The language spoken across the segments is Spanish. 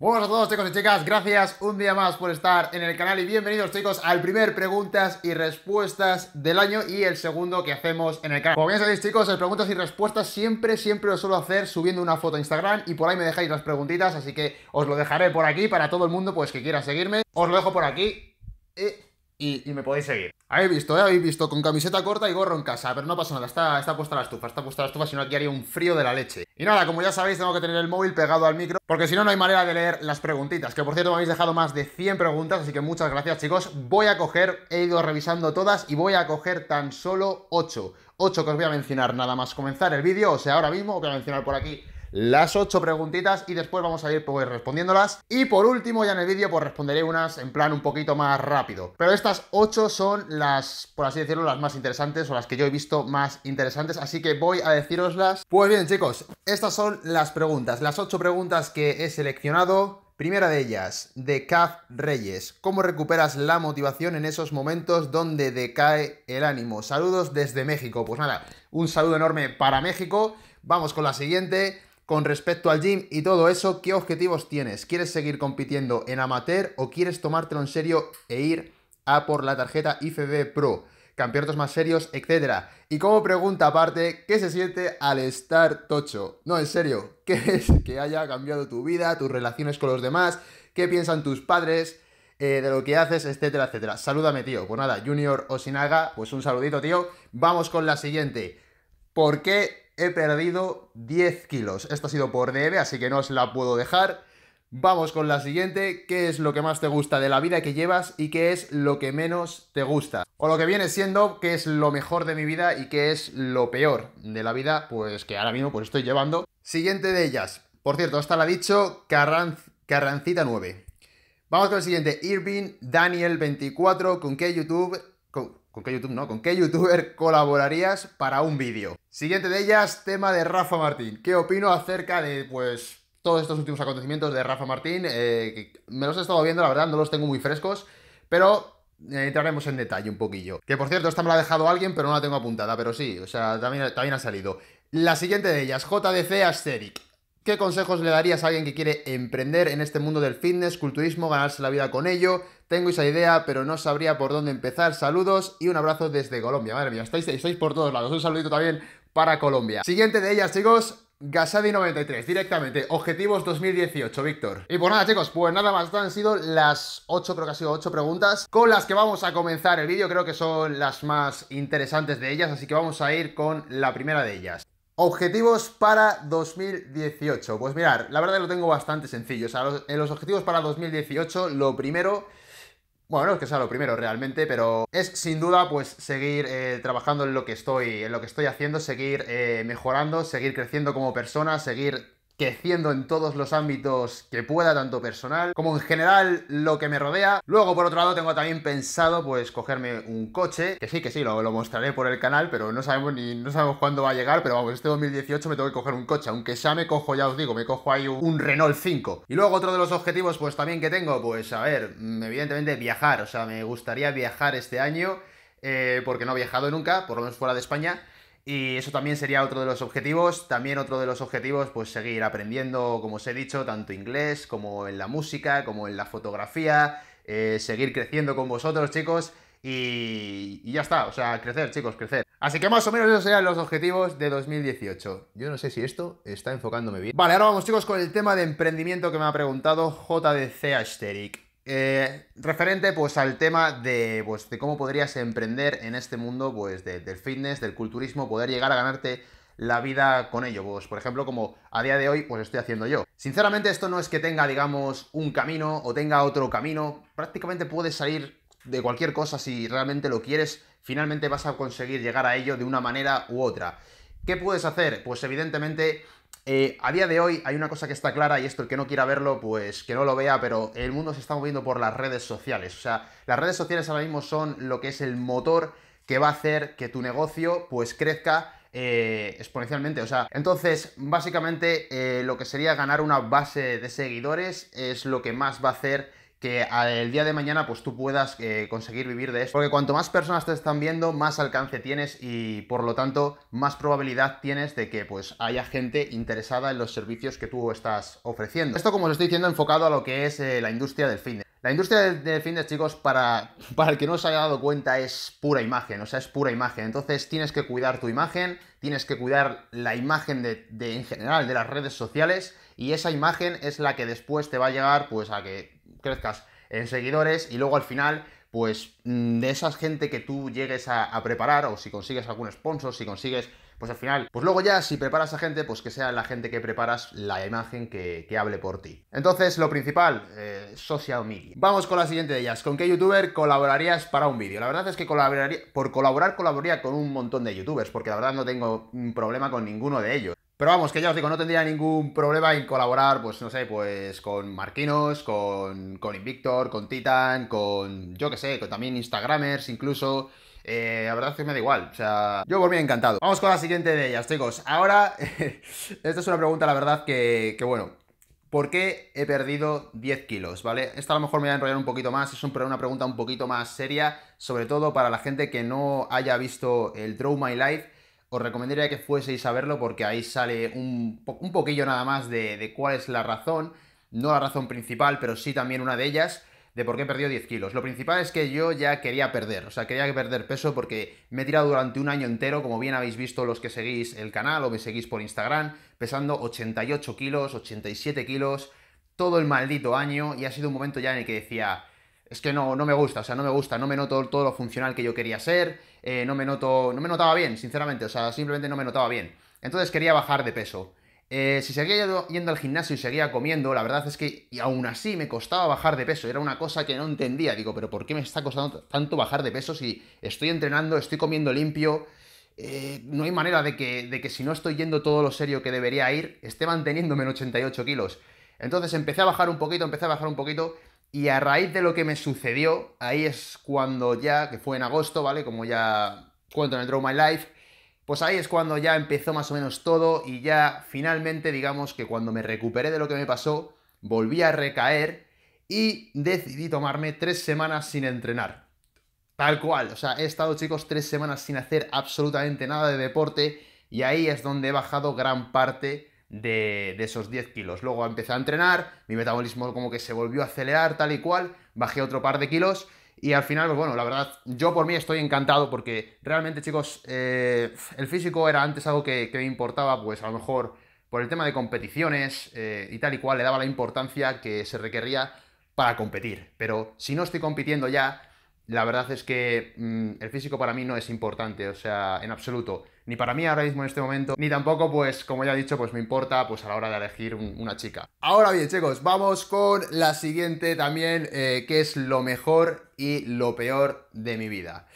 Buenas a todos chicos y chicas, gracias un día más por estar en el canal y bienvenidos chicos al primer preguntas y respuestas del año y el segundo que hacemos en el canal. Como bien sabéis chicos, el preguntas y respuestas siempre, siempre lo suelo hacer subiendo una foto a Instagram y por ahí me dejáis las preguntitas, así que os lo dejaré por aquí para todo el mundo pues que quiera seguirme. Os lo dejo por aquí. Eh y, me podéis seguir. Habéis visto, eh, Habéis visto, con camiseta corta y gorro en casa, pero no pasa nada, está, está puesta la estufa, está puesta la estufa, si no aquí haría un frío de la leche. Y nada, como ya sabéis, tengo que tener el móvil pegado al micro, porque si no, no hay manera de leer las preguntitas, que por cierto me habéis dejado más de 100 preguntas, así que muchas gracias chicos. Voy a coger, he ido revisando todas y voy a coger tan solo 8. 8 que os voy a mencionar nada más comenzar el vídeo, o sea, ahora mismo voy a mencionar por aquí las ocho preguntitas y después vamos a ir pues, respondiéndolas. Y por último, ya en el vídeo, pues responderé unas en plan un poquito más rápido. Pero estas ocho son las, por así decirlo, las más interesantes o las que yo he visto más interesantes, así que voy a deciroslas. Pues bien, chicos, estas son las preguntas, las ocho preguntas que he seleccionado. Primera de ellas, de Caf Reyes. ¿Cómo recuperas la motivación en esos momentos donde decae el ánimo? Saludos desde México. Pues nada, un saludo enorme para México. Vamos con la siguiente. Con respecto al gym y todo eso, ¿qué objetivos tienes? ¿Quieres seguir compitiendo en amateur o quieres tomártelo en serio e ir a por la tarjeta IFB Pro? campeonatos más serios, etcétera? Y como pregunta aparte, ¿qué se siente al estar tocho? No, en serio, ¿qué es que haya cambiado tu vida, tus relaciones con los demás? ¿Qué piensan tus padres eh, de lo que haces, etcétera, etcétera? Salúdame, tío. Pues nada, Junior Osinaga, pues un saludito, tío. Vamos con la siguiente. ¿Por qué he perdido 10 kilos. Esto ha sido por DM, así que no os la puedo dejar. Vamos con la siguiente, ¿qué es lo que más te gusta de la vida que llevas y qué es lo que menos te gusta? O lo que viene siendo, qué es lo mejor de mi vida y qué es lo peor de la vida, pues que ahora mismo pues estoy llevando. Siguiente de ellas, por cierto, hasta la ha dicho Carrancita 9. Vamos con el siguiente, Irving Daniel 24, ¿con qué YouTube... ¿Con qué YouTube no? ¿Con qué youtuber colaborarías para un vídeo? Siguiente de ellas, tema de Rafa Martín. ¿Qué opino acerca de, pues, todos estos últimos acontecimientos de Rafa Martín? Eh, me los he estado viendo, la verdad, no los tengo muy frescos, pero eh, entraremos en detalle un poquillo. Que por cierto, esta me la ha dejado alguien, pero no la tengo apuntada, pero sí, o sea, también, también ha salido. La siguiente de ellas, JDC Asteric. ¿Qué consejos le darías a alguien que quiere emprender en este mundo del fitness, culturismo, ganarse la vida con ello? Tengo esa idea, pero no sabría por dónde empezar. Saludos y un abrazo desde Colombia. Madre mía, estáis, estáis por todos lados. Un saludito también para Colombia. Siguiente de ellas, chicos, Gasadi 93, directamente, objetivos 2018, Víctor. Y pues nada, chicos, pues nada más, han sido las 8, creo que ha sido 8 preguntas con las que vamos a comenzar el vídeo, creo que son las más interesantes de ellas, así que vamos a ir con la primera de ellas. Objetivos para 2018. Pues mirar, la verdad lo tengo bastante sencillo. O sea, en los objetivos para 2018, lo primero bueno, es que sea lo primero realmente, pero es sin duda pues seguir eh, trabajando en lo que estoy, en lo que estoy haciendo, seguir eh, mejorando, seguir creciendo como persona, seguir creciendo en todos los ámbitos que pueda, tanto personal como en general lo que me rodea. Luego, por otro lado, tengo también pensado, pues, cogerme un coche, que sí, que sí, lo, mostraré por el canal, pero no sabemos ni no sabemos cuándo va a llegar, pero vamos, este 2018 me tengo que coger un coche, aunque ya me cojo, ya os digo, me cojo ahí un, Renault 5. Y luego otro de los objetivos, pues, también que tengo, pues, a ver, mm, evidentemente viajar, o sea, me gustaría viajar este año, eh, porque no he viajado nunca, por lo menos fuera de España. Y eso también sería otro de los objetivos. También otro de los objetivos, pues seguir aprendiendo, como os he dicho, tanto inglés como en la música, como en la fotografía, eh, seguir creciendo con vosotros, chicos. Y, y, ya está, o sea, crecer, chicos, crecer. Así que más o menos esos serían los objetivos de 2018. Yo no sé si esto está enfocándome bien. Vale, ahora vamos, chicos, con el tema de emprendimiento que me ha preguntado JDC Asteric. Eh, referente pues al tema de, pues, de cómo podrías emprender en este mundo pues, del fitness, del culturismo, poder llegar a ganarte la vida con ello, pues por ejemplo como a día de hoy pues estoy haciendo yo. Sinceramente esto no es que tenga digamos un camino o tenga otro camino, prácticamente puedes salir de cualquier cosa si realmente lo quieres, finalmente vas a conseguir llegar a ello de una manera u otra. ¿Qué puedes hacer? Pues evidentemente eh, a día de hoy hay una cosa que está clara y esto el que no quiera verlo, pues que no lo vea, pero el mundo se está moviendo por las redes sociales. O sea, las redes sociales ahora mismo son lo que es el motor que va a hacer que tu negocio pues crezca eh, exponencialmente. O sea, entonces básicamente eh, lo que sería ganar una base de seguidores es lo que más va a hacer que al ah, día de mañana pues tú puedas eh, conseguir vivir de esto. Porque cuanto más personas te están viendo, más alcance tienes y por lo tanto más probabilidad tienes de que pues haya gente interesada en los servicios que tú estás ofreciendo. Esto como os estoy diciendo enfocado a lo que es eh, la industria del fitness. La industria del, finde chicos, para, para el que no se haya dado cuenta, es pura imagen, o sea, es pura imagen. Entonces tienes que cuidar tu imagen, tienes que cuidar la imagen de, de en general de las redes sociales y esa imagen es la que después te va a llegar pues a que crezcas en seguidores y luego al final, pues mm, de esa gente que tú llegues a, preparar o si consigues algún sponsor, si consigues, pues al final, pues luego ya si preparas a gente, pues que sea la gente que preparas la imagen que, hable por ti. Entonces, lo principal, eh, social media. Vamos con la siguiente de ellas. ¿Con qué youtuber colaborarías para un vídeo? La verdad es que colaboraría, por colaborar colaboraría con un montón de youtubers, porque la verdad no tengo un problema con ninguno de ellos. Pero vamos, que ya os digo, no tendría ningún problema en colaborar, pues no sé, pues con Marquinos, con, con Invictor, con Titan, con yo que sé, con también Instagramers incluso. Eh, la verdad es que me da igual, o sea, yo volví encantado. Vamos con la siguiente de ellas, chicos. Ahora, esta es una pregunta, la verdad, que, que bueno, ¿Por qué he perdido 10 kilos? ¿Vale? Esta a lo mejor me voy a enrollar un poquito más, es una pregunta un poquito más seria, sobre todo para la gente que no haya visto el Draw My Life os recomendaría que fueseis a verlo porque ahí sale un, poquillo nada más de, de, cuál es la razón, no la razón principal, pero sí también una de ellas, de por qué he perdido 10 kilos. Lo principal es que yo ya quería perder, o sea, quería perder peso porque me he tirado durante un año entero, como bien habéis visto los que seguís el canal o me seguís por Instagram, pesando 88 kilos, 87 kilos, todo el maldito año y ha sido un momento ya en el que decía es que no, no me gusta, o sea, no me gusta, no me noto todo lo funcional que yo quería ser, eh, no me noto, no me notaba bien, sinceramente, o sea, simplemente no me notaba bien. Entonces quería bajar de peso. Eh, si seguía yendo al gimnasio y seguía comiendo, la verdad es que y aún así me costaba bajar de peso, era una cosa que no entendía, digo, pero ¿por qué me está costando tanto bajar de peso si estoy entrenando, estoy comiendo limpio? Eh, no hay manera de que, de que si no estoy yendo todo lo serio que debería ir, esté manteniéndome en 88 kilos. Entonces empecé a bajar un poquito, empecé a bajar un poquito y a raíz de lo que me sucedió, ahí es cuando ya, que fue en agosto, ¿vale? Como ya cuento en el Draw My Life, pues ahí es cuando ya empezó más o menos todo y ya finalmente, digamos que cuando me recuperé de lo que me pasó, volví a recaer y decidí tomarme tres semanas sin entrenar. Tal cual, o sea, he estado chicos tres semanas sin hacer absolutamente nada de deporte y ahí es donde he bajado gran parte de, esos 10 kilos. Luego empecé a entrenar, mi metabolismo como que se volvió a acelerar tal y cual, bajé otro par de kilos y al final, pues bueno, la verdad, yo por mí estoy encantado porque realmente chicos, eh, el físico era antes algo que, me importaba, pues a lo mejor por el tema de competiciones eh, y tal y cual, le daba la importancia que se requería para competir. Pero si no estoy compitiendo ya, la verdad es que mm, el físico para mí no es importante, o sea, en absoluto. Ni para mí ahora mismo en este momento, ni tampoco, pues, como ya he dicho, pues me importa pues a la hora de elegir una chica. Ahora bien, chicos, vamos con la siguiente también, eh, que es lo mejor y lo peor de mi vida.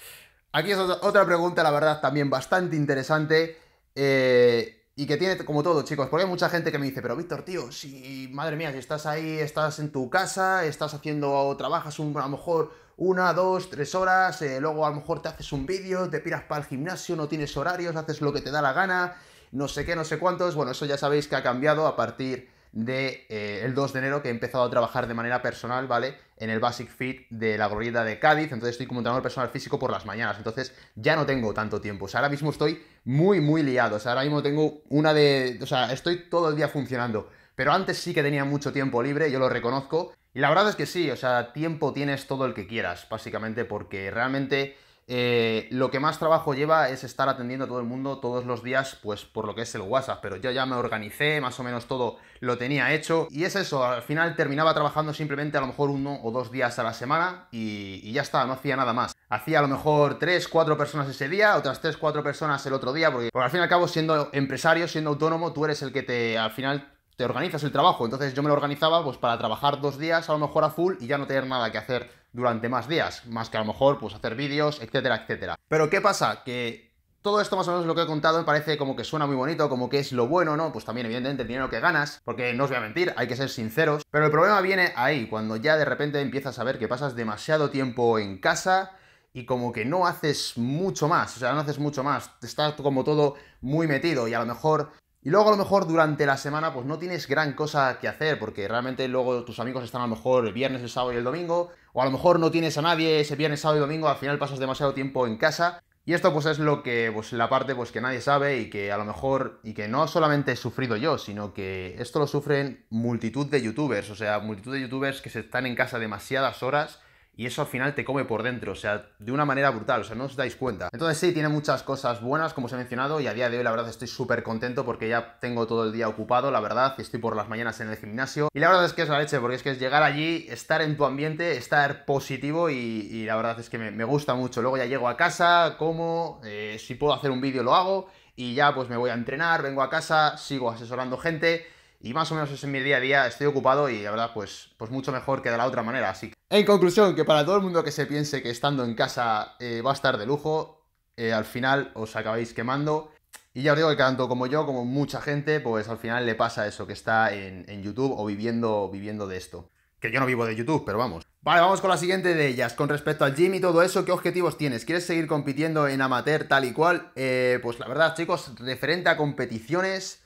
Aquí es otra pregunta, la verdad, también bastante interesante. Eh, y que tiene como todo, chicos, porque hay mucha gente que me dice, pero Víctor, tío, si, madre mía, si estás ahí, estás en tu casa, estás haciendo, o trabajas un, a lo mejor una, dos, tres horas, eh, luego a lo mejor te haces un vídeo, te piras para el gimnasio, no tienes horarios, haces lo que te da la gana, no sé qué, no sé cuántos. Bueno, eso ya sabéis que ha cambiado a partir de eh, el 2 de enero que he empezado a trabajar de manera personal, ¿vale? En el Basic Fit de la Gorrieta de Cádiz, entonces estoy como entrenador personal físico por las mañanas, entonces ya no tengo tanto tiempo, o sea, ahora mismo estoy muy, muy liado, o sea, ahora mismo tengo una de, o sea, estoy todo el día funcionando, pero antes sí que tenía mucho tiempo libre, yo lo reconozco, y la verdad es que sí, o sea, tiempo tienes todo el que quieras, básicamente, porque realmente eh, lo que más trabajo lleva es estar atendiendo a todo el mundo todos los días, pues por lo que es el WhatsApp, pero yo ya me organicé, más o menos todo lo tenía hecho, y es eso, al final terminaba trabajando simplemente a lo mejor uno o dos días a la semana y, ya está, no hacía nada más. Hacía a lo mejor tres, cuatro personas ese día, otras tres, cuatro personas el otro día, porque, porque al fin y al cabo, siendo empresario, siendo autónomo, tú eres el que te, al final te organizas el trabajo. Entonces yo me lo organizaba pues para trabajar dos días a lo mejor a full y ya no tener nada que hacer durante más días, más que a lo mejor pues hacer vídeos, etcétera, etcétera. Pero ¿qué pasa? Que todo esto más o menos lo que he contado me parece como que suena muy bonito, como que es lo bueno, ¿no? Pues también evidentemente el dinero que ganas, porque no os voy a mentir, hay que ser sinceros. Pero el problema viene ahí, cuando ya de repente empiezas a ver que pasas demasiado tiempo en casa, y como que no haces mucho más, o sea, no haces mucho más, estás como todo muy metido y a lo mejor y luego a lo mejor durante la semana pues no tienes gran cosa que hacer porque realmente luego tus amigos están a lo mejor el viernes, el sábado y el domingo o a lo mejor no tienes a nadie ese viernes, sábado y domingo, al final pasas demasiado tiempo en casa y esto pues es lo que pues la parte pues que nadie sabe y que a lo mejor y que no solamente he sufrido yo, sino que esto lo sufren multitud de youtubers, o sea, multitud de youtubers que se están en casa demasiadas horas y eso al final te come por dentro, o sea, de una manera brutal, o sea, no os dais cuenta. Entonces sí, tiene muchas cosas buenas, como os he mencionado, y a día de hoy la verdad estoy súper contento porque ya tengo todo el día ocupado, la verdad, y estoy por las mañanas en el gimnasio. Y la verdad es que es la leche, porque es que es llegar allí, estar en tu ambiente, estar positivo y, la verdad es que me, gusta mucho. Luego ya llego a casa, como, eh, si puedo hacer un vídeo lo hago, y ya pues me voy a entrenar, vengo a casa, sigo asesorando gente y más o menos es en mi día a día, estoy ocupado y la verdad, pues, pues mucho mejor que de la otra manera. Así que en conclusión, que para todo el mundo que se piense que estando en casa eh, va a estar de lujo, eh, al final os acabáis quemando. Y ya os digo que tanto como yo, como mucha gente, pues al final le pasa eso, que está en, YouTube o viviendo, viviendo de esto. Que yo no vivo de YouTube, pero vamos. Vale, vamos con la siguiente de ellas. Con respecto al gym y todo eso, ¿qué objetivos tienes? ¿Quieres seguir compitiendo en amateur tal y cual? Eh, pues la verdad, chicos, referente a competiciones,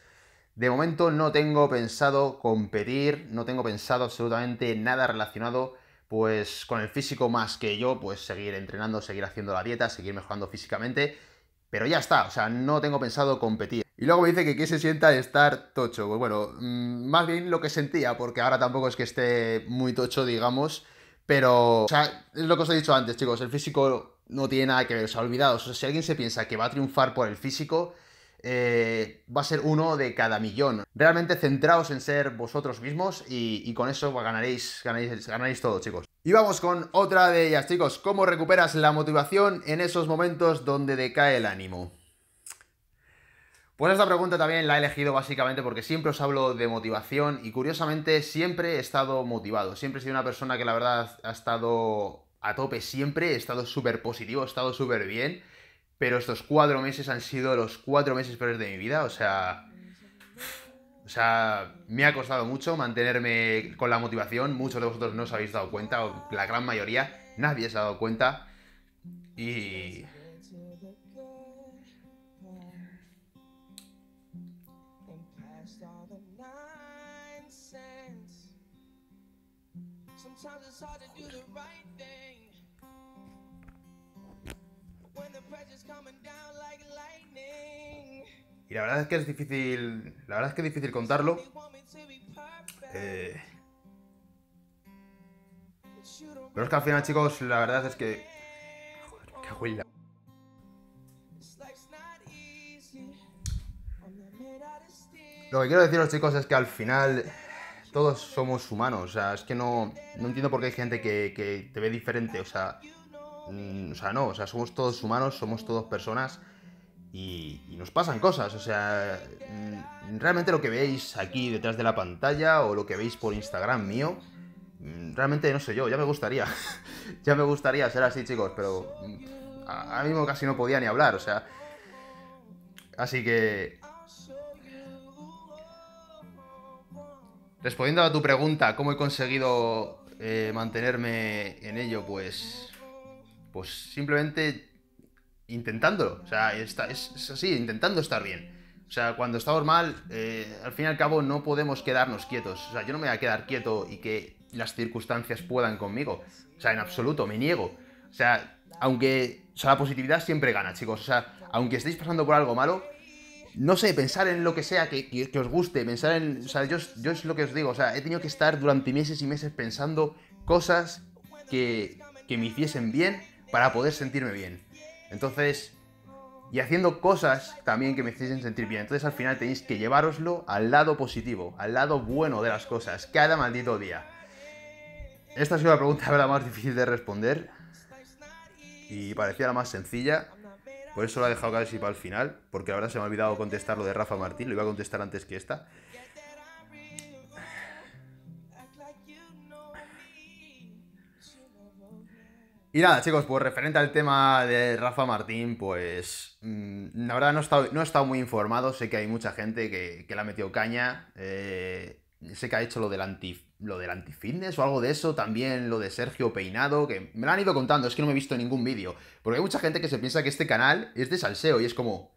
de momento no tengo pensado competir, no tengo pensado absolutamente nada relacionado pues con el físico más que yo, pues seguir entrenando, seguir haciendo la dieta, seguir mejorando físicamente, pero ya está, o sea, no tengo pensado competir. Y luego me dice que qué se sienta de estar tocho. Pues bueno, mm, más bien lo que sentía, porque ahora tampoco es que esté muy tocho, digamos, pero, o sea, es lo que os he dicho antes, chicos, el físico no tiene nada que ver, se ha olvidado o sea, si alguien se piensa que va a triunfar por el físico, eh, va a ser uno de cada millón. Realmente centraos en ser vosotros mismos y, con eso ganaréis, ganaréis, ganaréis todo, chicos. Y vamos con otra de ellas, chicos. ¿Cómo recuperas la motivación en esos momentos donde decae el ánimo? Pues esta pregunta también la he elegido básicamente porque siempre os hablo de motivación y curiosamente siempre he estado motivado, siempre he sido una persona que la verdad ha estado a tope siempre, he estado súper positivo, he estado súper bien pero estos cuatro meses han sido los cuatro meses peores de mi vida, o sea... O sea, me ha costado mucho mantenerme con la motivación, muchos de vosotros no os habéis dado cuenta, o la gran mayoría, nadie se ha dado cuenta. Y... Y la verdad es que es difícil. La verdad es que es difícil contarlo. Eh. pero es que al final, chicos, la verdad es que. Joder, qué huila. Lo que quiero deciros, chicos, es que al final todos somos humanos. O sea, es que no, no entiendo por qué hay gente que te ve diferente. O sea, Mm, o sea, no, o sea, somos todos humanos, somos todos personas y, nos pasan cosas. O sea, mm, realmente lo que veis aquí detrás de la pantalla o lo que veis por Instagram mío, mm, realmente no sé yo, ya me gustaría. ya me gustaría ser así, chicos, pero ahora mismo casi no podía ni hablar, o sea. Así que Respondiendo a tu pregunta, ¿cómo he conseguido eh, mantenerme en ello? Pues pues simplemente intentándolo. O sea, es, así, intentando estar bien. O sea, cuando estamos mal, eh, al fin y al cabo no podemos quedarnos quietos. O sea, yo no me voy a quedar quieto y que las circunstancias puedan conmigo. O sea, en absoluto, me niego. O sea, aunque... O sea, la positividad siempre gana, chicos. O sea, aunque estéis pasando por algo malo, no sé, pensar en lo que sea que, os guste, pensar en... O sea, yo, es lo que os digo, o sea, he tenido que estar durante meses y meses pensando cosas que, que me hiciesen bien, para poder sentirme bien. Entonces, y haciendo cosas también que me hiciesen sentir bien. Entonces al final tenéis que llevároslo al lado positivo, al lado bueno de las cosas, cada maldito día. Esta ha sido la pregunta la más difícil de responder y parecía la más sencilla. Por eso la he dejado casi para el final, porque ahora se me ha olvidado contestar lo de Rafa Martín, lo iba a contestar antes que esta. Y nada, chicos, pues referente al tema de Rafa Martín, pues mm, la verdad no he, estado, no estado muy informado, sé que hay mucha gente que, que ha metido caña, eh, sé que ha hecho lo del, anti, lo del anti-fitness o algo de eso, también lo de Sergio Peinado, que me lo han ido contando, es que no me he visto ningún vídeo, porque hay mucha gente que se piensa que este canal es de salseo y es como,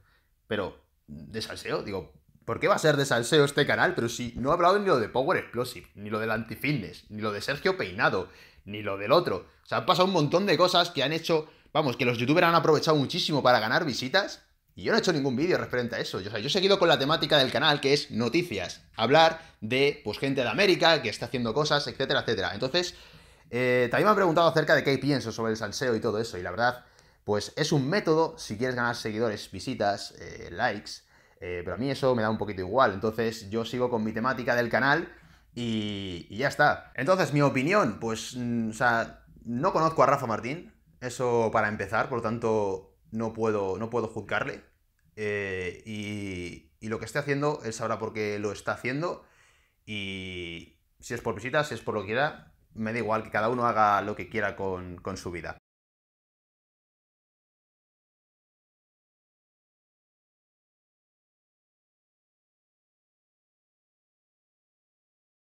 pero, ¿de salseo? Digo, ¿Por qué va a ser de salseo este canal? Pero si no he hablado ni lo de Power Explosive, ni lo del Antifitness, ni lo de Sergio Peinado, ni lo del otro. O sea, han pasado un montón de cosas que han hecho, vamos, que los youtubers han aprovechado muchísimo para ganar visitas. Y yo no he hecho ningún vídeo referente a eso. O sea, yo he seguido con la temática del canal, que es noticias. Hablar de, pues, gente de América que está haciendo cosas, etcétera, etcétera. Entonces, eh, también me han preguntado acerca de qué pienso sobre el salseo y todo eso. Y la verdad, pues es un método, si quieres ganar seguidores, visitas, eh, likes eh, pero a mí eso me da un poquito igual. Entonces yo sigo con mi temática del canal y, ya está. Entonces, mi opinión, pues, mm, no conozco a Rafa Martín, eso para empezar, por lo tanto, no puedo, no puedo juzgarle. Eh, y, lo que esté haciendo, es ahora por qué lo está haciendo. Y si es por visitas, si es por lo que quiera, me da igual que cada uno haga lo que quiera con su vida.